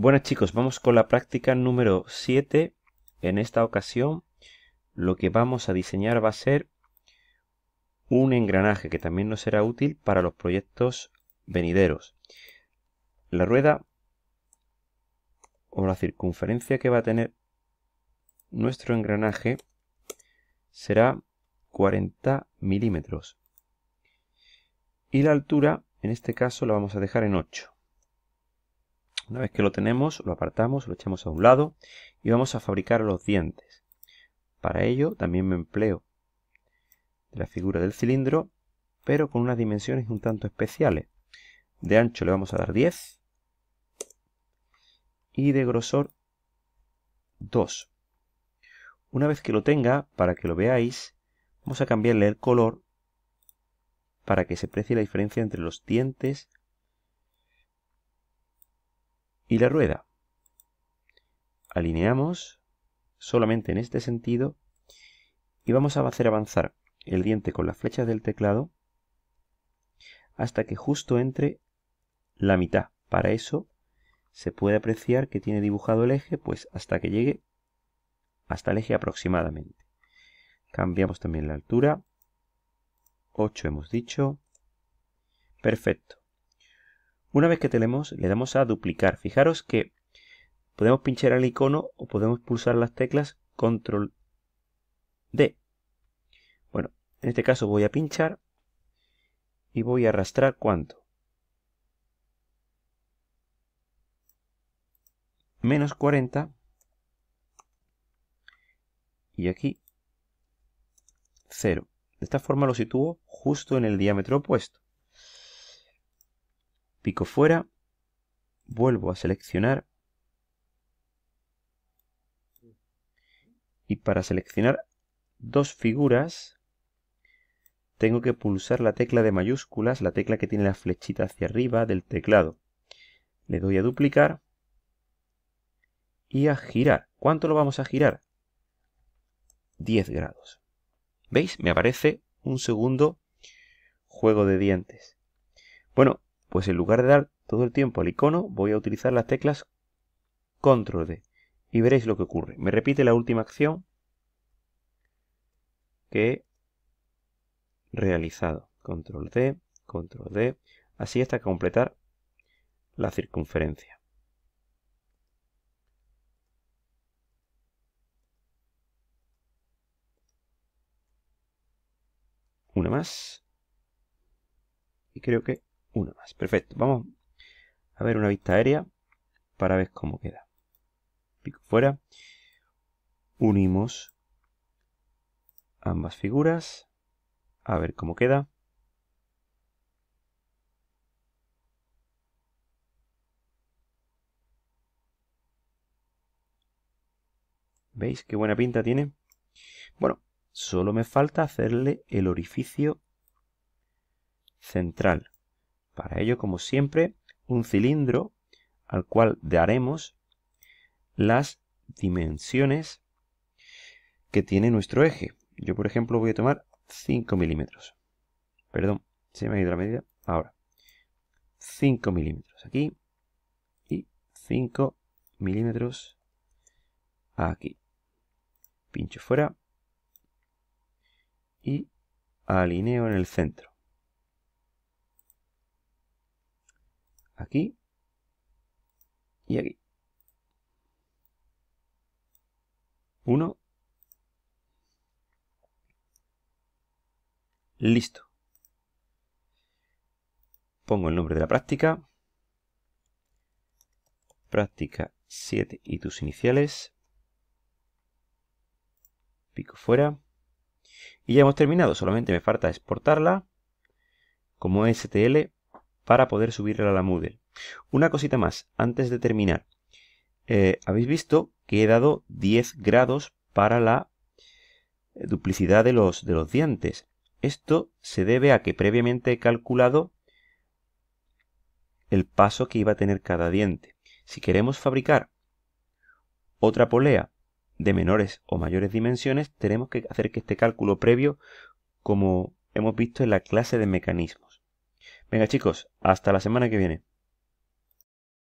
Bueno chicos, vamos con la práctica número 7. En esta ocasión lo que vamos a diseñar va a ser un engranaje que también nos será útil para los proyectos venideros. La rueda o la circunferencia que va a tener nuestro engranaje será 40 milímetros. Y la altura, en este caso, la vamos a dejar en 8. Una vez que lo tenemos, lo apartamos, lo echamos a un lado y vamos a fabricar los dientes. Para ello también me empleo de la figura del cilindro, pero con unas dimensiones un tanto especiales. De ancho le vamos a dar 10 y de grosor 2. Una vez que lo tenga, para que lo veáis, vamos a cambiarle el color para que se precie la diferencia entre los dientes y la rueda. Alineamos solamente en este sentido y vamos a hacer avanzar el diente con las flechas del teclado hasta que justo entre la mitad. Para eso se puede apreciar que tiene dibujado el eje, pues hasta que llegue hasta el eje aproximadamente. Cambiamos también la altura. 8 hemos dicho. Perfecto. Una vez que tenemos, le damos a duplicar. Fijaros que podemos pinchar al icono o podemos pulsar las teclas control D. Bueno, en este caso voy a pinchar y voy a arrastrar cuánto. Menos 40 y aquí 0. De esta forma lo sitúo justo en el diámetro opuesto pico fuera, vuelvo a seleccionar y para seleccionar dos figuras tengo que pulsar la tecla de mayúsculas, la tecla que tiene la flechita hacia arriba del teclado. Le doy a duplicar y a girar. ¿Cuánto lo vamos a girar? 10 grados. ¿Veis? Me aparece un segundo juego de dientes. Bueno, pues en lugar de dar todo el tiempo al icono, voy a utilizar las teclas Control D. Y veréis lo que ocurre. Me repite la última acción que he realizado. Control D, Control D. Así hasta completar la circunferencia. Una más. Y creo que una más, perfecto. Vamos a ver una vista aérea para ver cómo queda. Pico fuera. Unimos ambas figuras. A ver cómo queda. ¿Veis qué buena pinta tiene? Bueno, solo me falta hacerle el orificio central. Para ello, como siempre, un cilindro al cual daremos las dimensiones que tiene nuestro eje. Yo, por ejemplo, voy a tomar 5 milímetros. Perdón, se me ha ido la medida. Ahora, 5 milímetros aquí y 5 milímetros aquí. Pincho fuera y alineo en el centro. aquí y aquí. Uno. Listo. Pongo el nombre de la práctica. Práctica 7 y tus iniciales. Pico fuera. Y ya hemos terminado, solamente me falta exportarla como STL para poder subirla a la Moodle. Una cosita más, antes de terminar. Eh, Habéis visto que he dado 10 grados para la eh, duplicidad de los, de los dientes. Esto se debe a que previamente he calculado el paso que iba a tener cada diente. Si queremos fabricar otra polea de menores o mayores dimensiones, tenemos que hacer que este cálculo previo, como hemos visto en la clase de mecanismos. Venga chicos, hasta la semana que viene.